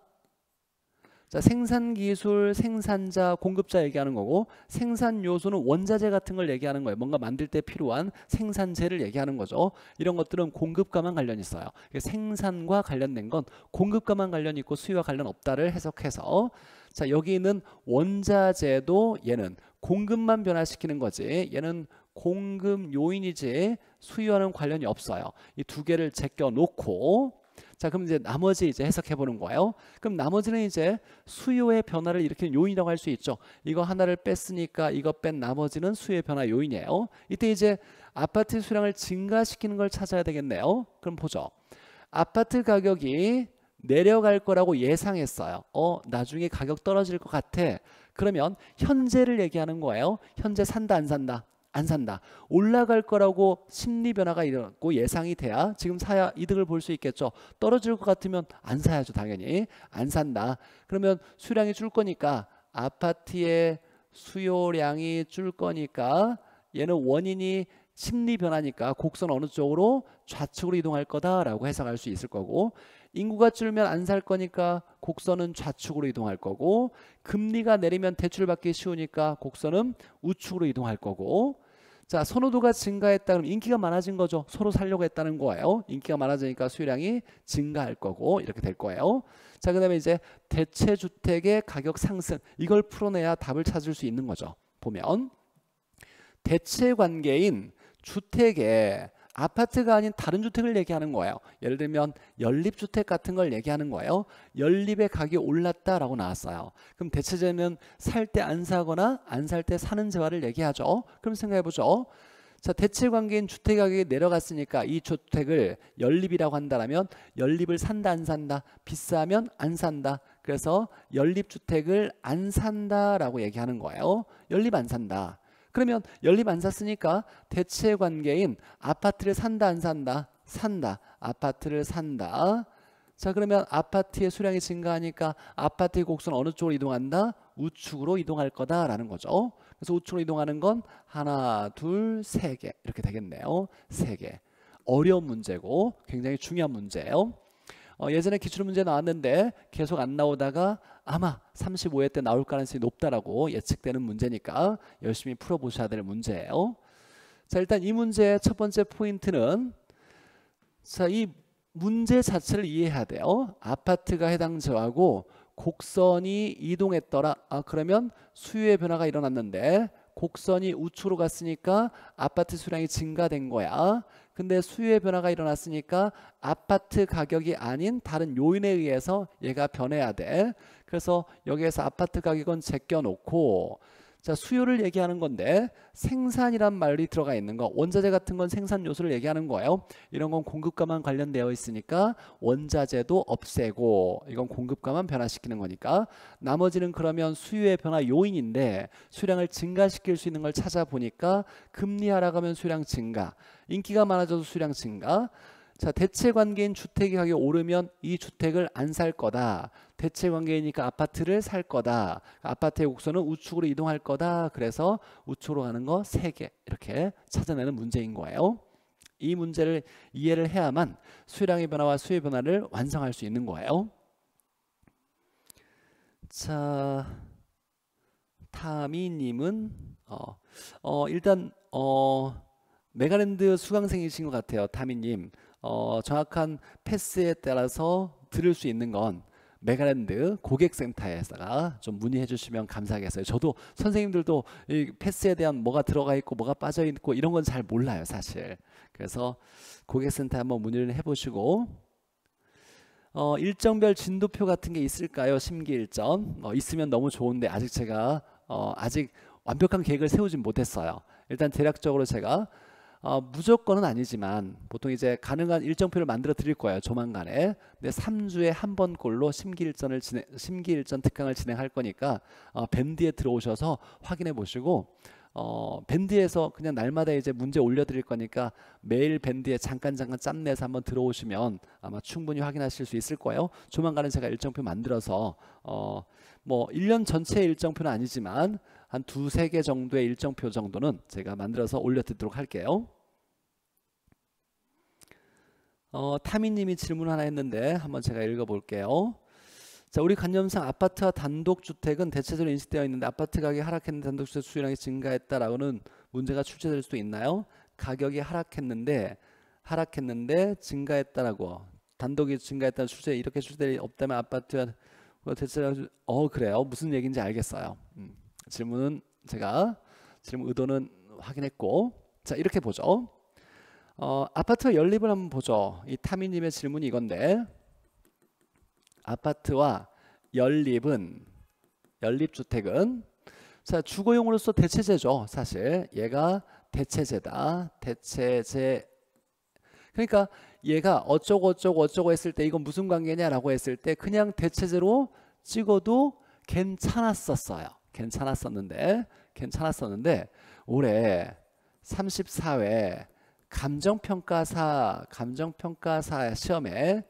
자, 생산 기술, 생산자, 공급자 얘기하는 거고 생산 요소는 원자재 같은 걸 얘기하는 거예요. 뭔가 만들 때 필요한 생산재를 얘기하는 거죠. 이런 것들은 공급과만 관련 있어요. 그러니까 생산과 관련된 건 공급과만 관련 있고 수요와 관련 없다를 해석해서 자, 여기 있는 원자재도 얘는 공급만 변화시키는 거지. 얘는 공급 요인이지 수요와는 관련이 없어요. 이 두 개를 제껴 놓고 자, 그럼 이제 나머지 이제 해석해 보는 거예요. 그럼 나머지는 이제 수요의 변화를 일으키는 요인이라고 할 수 있죠. 이거 하나를 뺐으니까 이거 뺀 나머지는 수요의 변화 요인이에요. 이때 이제 아파트 수량을 증가시키는 걸 찾아야 되겠네요. 그럼 보죠. 아파트 가격이 내려갈 거라고 예상했어요. 어, 나중에 가격 떨어질 것 같아. 그러면 현재를 얘기하는 거예요. 현재 산다 안 산다. 안 산다. 올라갈 거라고 심리 변화가 일어났고 예상이 돼야 지금 사야 이득을 볼 수 있겠죠. 떨어질 것 같으면 안 사야죠. 당연히 안 산다. 그러면 수량이 줄 거니까 아파트의 수요량이 줄 거니까 얘는 원인이 심리 변화니까 곡선 어느 쪽으로 좌측으로 이동할 거다라고 해석할 수 있을 거고 인구가 줄면 안 살 거니까 곡선은 좌측으로 이동할 거고 금리가 내리면 대출받기 쉬우니까 곡선은 우측으로 이동할 거고 자 선호도가 증가했다 그럼 인기가 많아진 거죠 서로 살려고 했다는 거예요 인기가 많아지니까 수요량이 증가할 거고 이렇게 될 거예요 자그 다음에 이제 대체주택의 가격 상승 이걸 풀어내야 답을 찾을 수 있는 거죠 보면 대체 관계인 주택의 아파트가 아닌 다른 주택을 얘기하는 거예요. 예를 들면 연립주택 같은 걸 얘기하는 거예요. 연립의 가격이 올랐다라고 나왔어요. 그럼 대체재는 살 때 안 사거나 안 살 때 사는 재화를 얘기하죠. 그럼 생각해보죠. 자 대체 관계인 주택 가격이 내려갔으니까 이 주택을 연립이라고 한다라면 연립을 산다 안 산다 비싸면 안 산다 그래서 연립 주택을 안 산다라고 얘기하는 거예요 연립 안 산다 그러면 연립 안 샀으니까 대체 관계인 아파트를 산다 안 산다 산다 아파트를 산다 자 그러면 아파트의 수량이 증가하니까 아파트의 곡선 어느 쪽으로 이동한다 우측으로 이동할 거다라는 거죠 그래서 우측으로 이동하는 건 하나 둘 세 개 이렇게 되겠네요 세 개 어려운 문제고 굉장히 중요한 문제예요 어, 예전에 기출 문제 나왔는데 계속 안 나오다가 아마 35회 때 나올 가능성이 높다라고 예측되는 문제니까 열심히 풀어보셔야 될 문제예요. 자 일단 이 문제의 첫 번째 포인트는 자이 문제 자체를 이해해야 돼요. 아파트가 해당 지하고 곡선이 이동했더라. 아 그러면 수요의 변화가 일어났는데 곡선이 우측으로 갔으니까 아파트 수량이 증가된 거야. 근데 수요의 변화가 일어났으니까 아파트 가격이 아닌 다른 요인에 의해서 얘가 변해야 돼. 그래서 여기에서 아파트 가격은 제껴놓고 자 수요를 얘기하는 건데 생산이란 말이 들어가 있는 거 원자재 같은 건 생산 요소를 얘기하는 거예요 이런 건공급과만 관련되어 있으니까 원자재도 없애고 이건 공급과만 변화시키는 거니까 나머지는 그러면 수요의 변화 요인인데 수량을 증가시킬 수 있는 걸 찾아보니까 금리 하락하면 수량 증가 인기가 많아져서 수량 증가 자, 대체 관계인 주택 가격이 오르면 이 주택을 안 살 거다. 대체 관계이니까 아파트를 살 거다. 아파트의 곡선은 우측으로 이동할 거다. 그래서 우측으로 가는 거3개 이렇게 찾아내는 문제인 거예요. 이 문제를 이해를 해야만 수량의 변화와 수의 변화를 완성할 수 있는 거예요. 자, 타미님은 어, 어 일단 어 메가랜드 수강생이신 것 같아요, 타미님. 어, 정확한 패스에 따라서 들을 수 있는 건 메가랜드 고객센터에다가 좀 문의해 주시면 감사하겠어요. 저도 선생님들도 이 패스에 대한 뭐가 들어가 있고 뭐가 빠져 있고 이런 건 잘 몰라요, 사실. 그래서 고객센터 에 한번 문의를 해 보시고 어, 일정별 진도표 같은 게 있을까요? 심기 일정. 어, 있으면 너무 좋은데 아직 제가 어, 아직 완벽한 계획을 세우진 못했어요. 일단 대략적으로 제가 어, 무조건은 아니지만 보통 이제 가능한 일정표를 만들어 드릴 거예요. 조만간에. 근데 3주에 한 번꼴로 심기일전을 진행, 심기일전 특강을 진행할 거니까 어, 밴드에 들어오셔서 확인해 보시고 어, 밴드에서 그냥 날마다 이제 문제 올려드릴 거니까 매일 밴드에 잠깐 잠깐 짬내서 한번 들어오시면 아마 충분히 확인하실 수 있을 거예요. 조만간에 제가 일정표 만들어서 어, 뭐 1년 전체 일정표는 아니지만 한 두 세 개 정도의 일정표 정도는 제가 만들어서 올려드리도록 할게요. 어, 타미님이 질문 하나 했는데 한번 제가 읽어볼게요. 자, 우리 관념상 아파트와 단독주택은 대체적으로 인식되어 있는데 아파트 가격이 하락했는데 단독주택 수요량이 증가했다라고는 문제가 출제될 수도 있나요? 가격이 하락했는데 하락했는데 증가했다라고 단독이 증가했다는 출제 이렇게 출제 없다면 아파트와 대체로 어 그래요 무슨 얘기인지 알겠어요. 음. 질문은 제가 질문 의도는 확인했고 자 이렇게 보죠. 어, 아파트 연립을 한번 보죠. 이 타미님의 질문이 이건데 아파트와 연립은 연립주택은 자 주거용으로서 대체제죠 사실 얘가 대체제다 대체제 그러니까 얘가 어쩌고 어쩌고 어쩌고 했을 때 이건 무슨 관계냐라고 했을 때 그냥 대체제로 찍어도 괜찮았었어요 괜찮았었는데 괜찮았었는데 올해 34회 감정평가사 감정평가사 시험에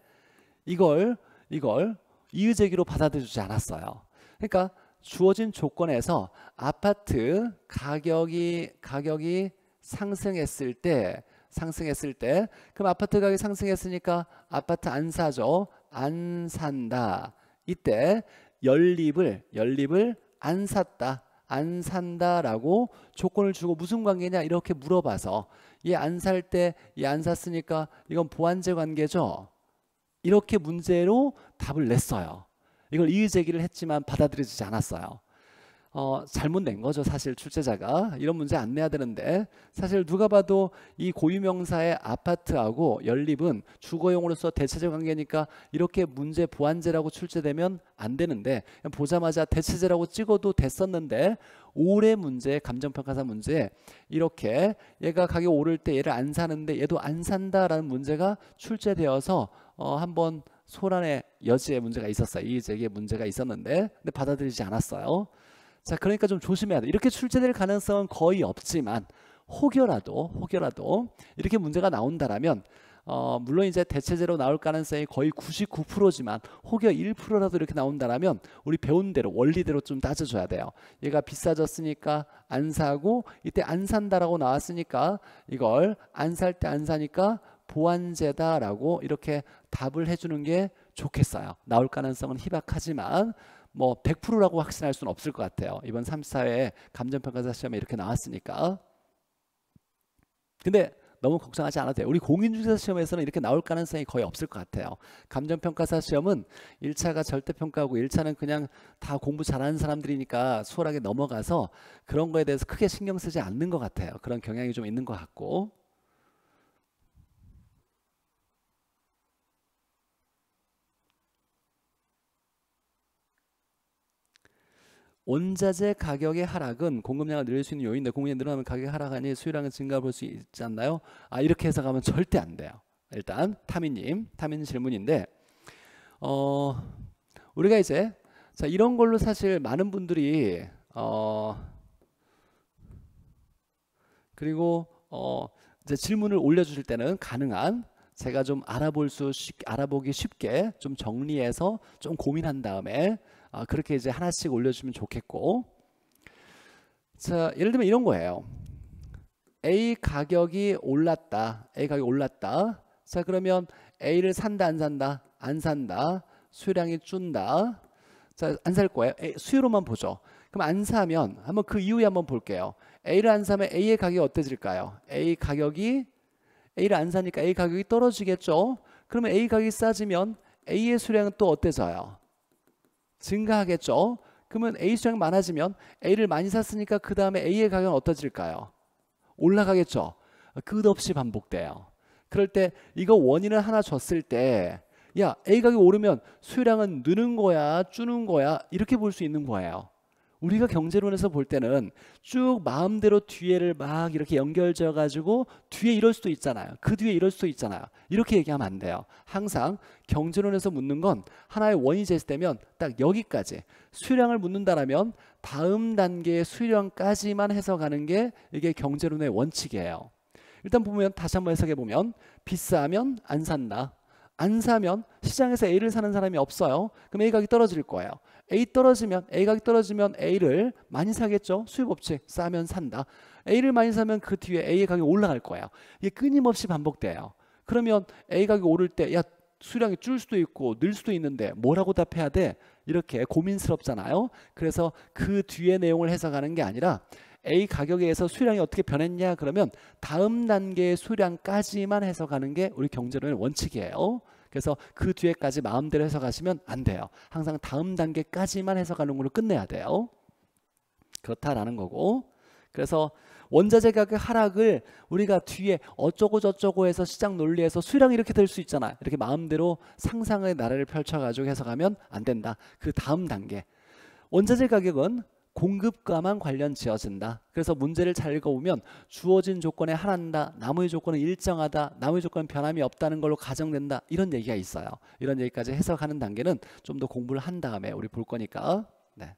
이걸 이걸 이의제기로 받아들여주지 않았어요. 그러니까 주어진 조건에서 아파트 가격이 가격이 상승했을 때 상승했을 때 그럼 아파트 가격이 상승했으니까 아파트 안 사죠. 안 산다. 이때 연립을 연립을 안 샀다. 안 산다라고 조건을 주고 무슨 관계냐 이렇게 물어봐서 얘 안 살 때 얘 안 샀으니까 이건 보완제 관계죠. 이렇게 문제로 답을 냈어요. 이걸 이의 제기를 했지만 받아들여지지 않았어요. 어, 잘못 낸 거죠. 사실 출제자가 이런 문제 안 내야 되는데 사실 누가 봐도 이 고유명사의 아파트하고 연립은 주거용으로서 대체적 관계니까 이렇게 문제 보완제라고 출제되면 안 되는데 보자마자 대체제라고 찍어도 됐었는데 올해 문제 감정평가사 문제 이렇게 얘가 가격 오를 때 얘를 안 사는데 얘도 안 산다라는 문제가 출제되어서 어, 한번 소란의 여지의 문제가 있었어요. 이의제기의 문제가 있었는데 근데 받아들이지 않았어요. 자, 그러니까 좀 조심해야 돼. 이렇게 출제될 가능성은 거의 없지만 혹여라도 혹여라도 이렇게 문제가 나온다라면 어, 물론 이제 대체제로 나올 가능성이 거의 99%지만 혹여 1%라도 이렇게 나온다라면 우리 배운 대로 원리대로 좀 따져줘야 돼요. 얘가 비싸졌으니까 안 사고 이때 안 산다라고 나왔으니까 이걸 안 살 때 안 사니까 보완제다라고 이렇게 답을 해주는 게 좋겠어요. 나올 가능성은 희박하지만 뭐 100%라고 확신할 수는 없을 것 같아요. 이번 3 4회 감정평가사 시험에 이렇게 나왔으니까. 근데 너무 걱정하지 않아도 돼요. 우리 공인중개사 시험에서는 이렇게 나올 가능성이 거의 없을 것 같아요. 감정평가사 시험은 1차가 절대평가고 1차는 그냥 다 공부 잘하는 사람들이니까 수월하게 넘어가서 그런 거에 대해서 크게 신경 쓰지 않는 것 같아요. 그런 경향이 좀 있는 것 같고 원자재 가격의 하락은 공급량을 늘릴 수 있는 요인인데 공급량이 늘어나면 가격 하락하니 수요량은 증가 할수 있지 않나요? 아 이렇게 해서 가면 절대 안 돼요. 일단 타민님 타민 질문인데 어 우리가 이제 자 이런 걸로 사실 많은 분들이 어 그리고 어 이제 질문을 올려주실 때는 가능한 제가 좀 알아볼 수 쉽, 알아보기 쉽게 좀 정리해서 좀 고민한 다음에 어, 그렇게 이제 하나씩 올려주면 좋겠고 자 예를 들면 이런 거예요. A 가격이 올랐다. A 가격이 올랐다. 자 그러면 A를 산다 안 산다 안 산다 수량이 준다 자안 살 거예요 A, 수요로만 보죠 그럼 안 사면 한번 그이후에 한번 볼게요 A를 안 사면 A의 가격이 어때질까요 A 가격이 A를 안 사니까 A 가격이 떨어지겠죠 그러면 A 가격이 싸지면 A의 수량은 또 어때져요 증가하겠죠. 그러면 A 수량이 많아지면 A를 많이 샀으니까 그 다음에 A의 가격은 어떠질까요? 올라가겠죠. 끝없이 반복돼요. 그럴 때 이거 원인을 하나 줬을 때 야, A 가격이 오르면 수량은 느는 거야, 주는 거야 이렇게 볼 수 있는 거예요. 우리가 경제론에서 볼 때는 쭉 마음대로 뒤에를 막 이렇게 연결져 가지고 뒤에 이럴 수도 있잖아요. 그 뒤에 이럴 수도 있잖아요. 이렇게 얘기하면 안 돼요. 항상 경제론에서 묻는 건 하나의 원이 제시되면 딱 여기까지 수량을 묻는다라면 다음 단계의 수량까지만 해서가는게 이게 경제론의 원칙이에요. 일단 보면 다시 한번 해석해 보면 비싸면 안 산다. 안 사면 시장에서 A를 사는 사람이 없어요. 그럼 A 가격이 떨어질 거예요. A 떨어지면 A 가격 떨어지면 A를 많이 사겠죠. 수입 법칙 싸면 산다. A를 많이 사면 그 뒤에 A의 가격이 올라갈 거예요. 이게 끊임없이 반복돼요. 그러면 A 가격이 오를 때 야 수량이 줄 수도 있고 늘 수도 있는데 뭐라고 답해야 돼? 이렇게 고민스럽잖아요. 그래서 그 뒤에 내용을 해석하는 게 아니라 A 가격에 서 수량이 어떻게 변했냐 그러면 다음 단계의 수량까지만 해석하는 게 우리 경제론의 원칙이에요. 그래서 그 뒤에까지 마음대로 해석하시면 안 돼요. 항상 다음 단계까지만 해석하는 걸로 끝내야 돼요. 그렇다라는 거고. 그래서 원자재 가격 하락을 우리가 뒤에 어쩌고 저쩌고 해서 시장 논리에서 수량 이렇게 될 수 있잖아. 이렇게 마음대로 상상의 나래를 펼쳐가지고 해석하면 안 된다. 그 다음 단계. 원자재 가격은 공급과만 관련 지어진다. 그래서 문제를 잘 읽어보면 주어진 조건에 한한다. 나무의 조건은 일정하다. 나무의 조건은 변함이 없다는 걸로 가정된다. 이런 얘기가 있어요. 이런 얘기까지 해석하는 단계는 좀 더 공부를 한 다음에 우리 볼 거니까. 네.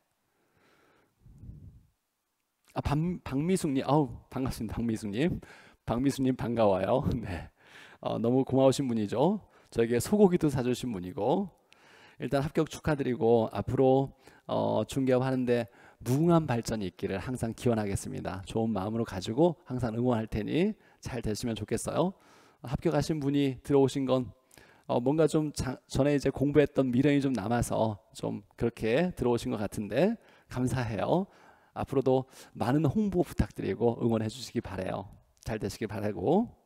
아, 방, 박미숙님. 아우, 반갑습니다. 박미숙님. 박미숙님 반가워요. [laughs] 네. 어, 너무 고마우신 분이죠. 저에게 소고기도 사주신 분이고 일단 합격 축하드리고 앞으로 어, 중개업 하는데 무궁한 발전이 있기를 항상 기원하겠습니다. 좋은 마음으로 가지고 항상 응원할 테니 잘 되시면 좋겠어요. 합격하신 분이 들어오신 건 어, 뭔가 좀 자, 전에 이제 공부했던 미련이 좀 남아서 좀 그렇게 들어오신 것 같은데 감사해요. 앞으로도 많은 홍보 부탁드리고 응원해 주시기 바래요. 잘 되시길 바라고.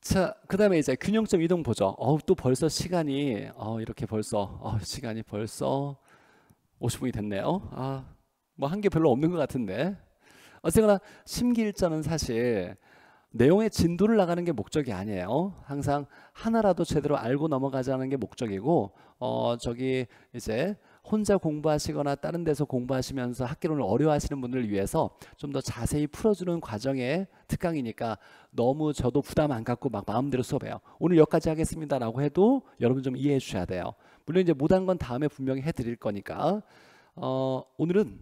자, 그 다음에 이제 균형점 이동 보죠. 어우, 또 벌써 시간이, 어, 이렇게 벌써, 어, 시간이 벌써 50분이 됐네요. 아, 뭐 한 게 별로 없는 것 같은데. 어쨌거나 심기일전은 사실 내용의 진도를 나가는 게 목적이 아니에요. 항상 하나라도 제대로 알고 넘어가자는 게 목적이고, 어, 저기 이제 혼자 공부하시거나 다른 데서 공부하시면서 학기론을 어려워하시는 분들을 위해서 좀 더 자세히 풀어주는 과정의 특강이니까 너무 저도 부담 안 갖고 막 마음대로 수업해요. 오늘 여기까지 하겠습니다라고 해도 여러분 좀 이해해 주셔야 돼요. 물론 이제 못한 건 다음에 분명히 해드릴 거니까 어, 오늘은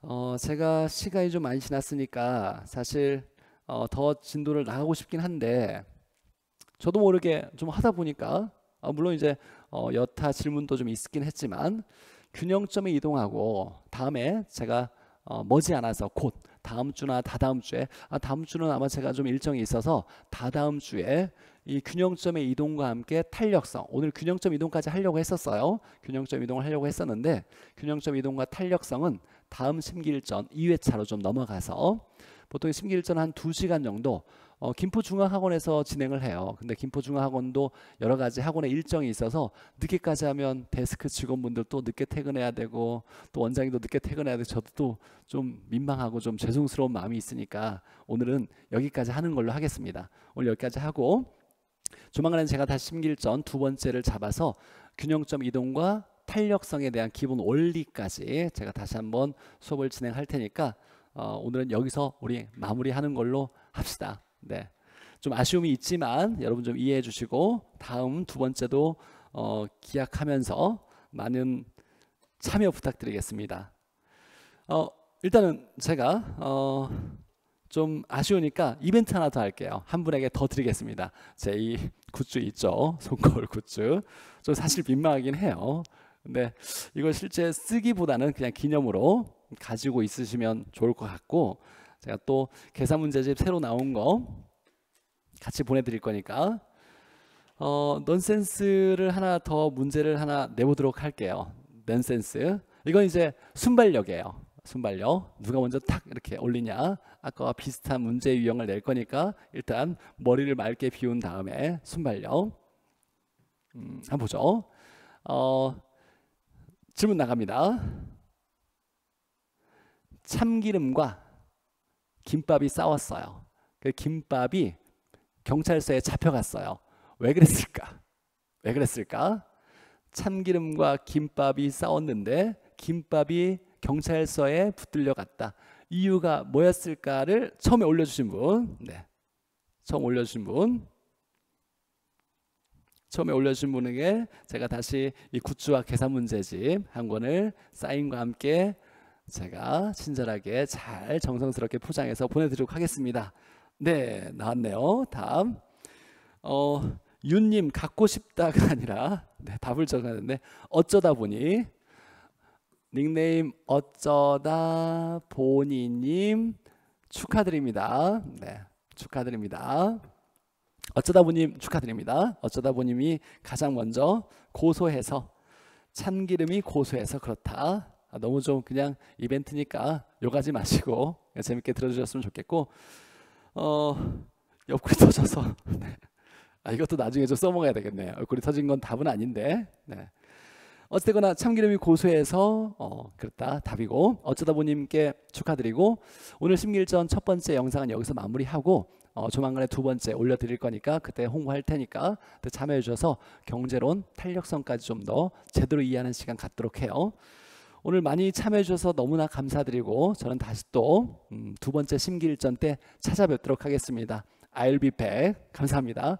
어, 제가 시간이 좀 많이 지났으니까 사실 어, 더 진도를 나가고 싶긴 한데 저도 모르게 좀 하다 보니까 아, 물론 이제 어, 여타 질문도 좀 있긴 했지만 균형점에 이동하고 다음에 제가 어, 머지않아서 곧 다음 주나 다다음 주에 아, 다음 주는 아마 제가 좀 일정이 있어서 다다음 주에 이 균형점의 이동과 함께 탄력성 오늘 균형점 이동까지 하려고 했었어요 균형점 이동을 하려고 했었는데 균형점 이동과 탄력성은 다음 심기일전 2회차로 좀 넘어가서 보통 심기일전 한 2시간 정도 어, 김포중앙학원에서 진행을 해요. 근데 김포중앙학원도 여러 가지 학원의 일정이 있어서 늦게까지 하면 데스크 직원분들 도 늦게 퇴근해야 되고 또 원장님도 늦게 퇴근해야 되고 저도 또 좀 민망하고 좀 죄송스러운 마음이 있으니까 오늘은 여기까지 하는 걸로 하겠습니다. 오늘 여기까지 하고 조만간에 제가 다시 심길전 두 번째를 잡아서 균형점 이동과 탄력성에 대한 기본 원리까지 제가 다시 한번 수업을 진행할 테니까 어, 오늘은 여기서 우리 마무리하는 걸로 합시다. 네. 좀 아쉬움이 있지만 여러분 좀 이해해 주시고 다음 두 번째도 어, 기약하면서 많은 참여 부탁드리겠습니다. 어, 일단은 제가 어, 좀 아쉬우니까 이벤트 하나 더 할게요. 한 분에게 더 드리겠습니다. 제 이 굿즈 있죠? 손거울 굿즈. 좀 사실 민망하긴 해요. 근데 네. 이걸 실제 쓰기보다는 그냥 기념으로 가지고 있으시면 좋을 것 같고 제가 또 계산 문제집 새로 나온 거 같이 보내드릴 거니까 어, 넌센스를 하나 더 문제를 하나 내보도록 할게요. 넌센스. 이건 이제 순발력이에요. 순발력. 누가 먼저 탁 이렇게 올리냐. 아까와 비슷한 문제 유형을 낼 거니까 일단 머리를 맑게 비운 다음에 순발력. 음, 한번 보죠. 어, 질문 나갑니다. 참기름과 김밥이 싸웠어요. 그 김밥이 경찰서에 잡혀갔어요. 왜 그랬을까? 왜 그랬을까? 참기름과 김밥이 싸웠는데 김밥이 경찰서에 붙들려 갔다. 이유가 뭐였을까를 처음에 올려주신 분, 네. 처음 올려주신 분, 처음에 올려주신 분에게 제가 다시 이 굿즈와 계산 문제집 한 권을 사인과 함께 제가 친절하게 잘 정성스럽게 포장해서 보내드리도록 하겠습니다. 네, 나왔네요. 다음. 어, 윤님 갖고 싶다가 [laughs] 아니라 네, 답을 적었는데 어쩌다 보니 닉네임 어쩌다 보니님 축하드립니다. 네, 축하드립니다. 어쩌다 보님 축하드립니다. 어쩌다 보님이 가장 먼저 고소해서 참기름이 고소해서 그렇다. 아, 너무 좀 그냥 이벤트니까 욕하지 마시고 재밌게 들어주셨으면 좋겠고 어 옆구리 [laughs] 터져서 네. 아, 이것도 나중에 좀 써먹어야 되겠네요. 얼굴이 터진 건 답은 아닌데 네. 어쨌거나 참기름이 고소해서 어, 그렇다 답이고 어쩌다 보님께 축하드리고 오늘 심기전첫 번째 영상은 여기서 마무리하고 어, 조만간에 두 번째 올려드릴 거니까 그때 홍보할 테니까 그 참여해 주셔서 경제론 탄력성까지 좀 더 제대로 이해하는 시간 갖도록 해요. 오늘 많이 참여해 주셔서 너무나 감사드리고 저는 다시 또두 음, 번째 심기일전 때 찾아뵙도록 하겠습니다. I'll be back. 감사합니다.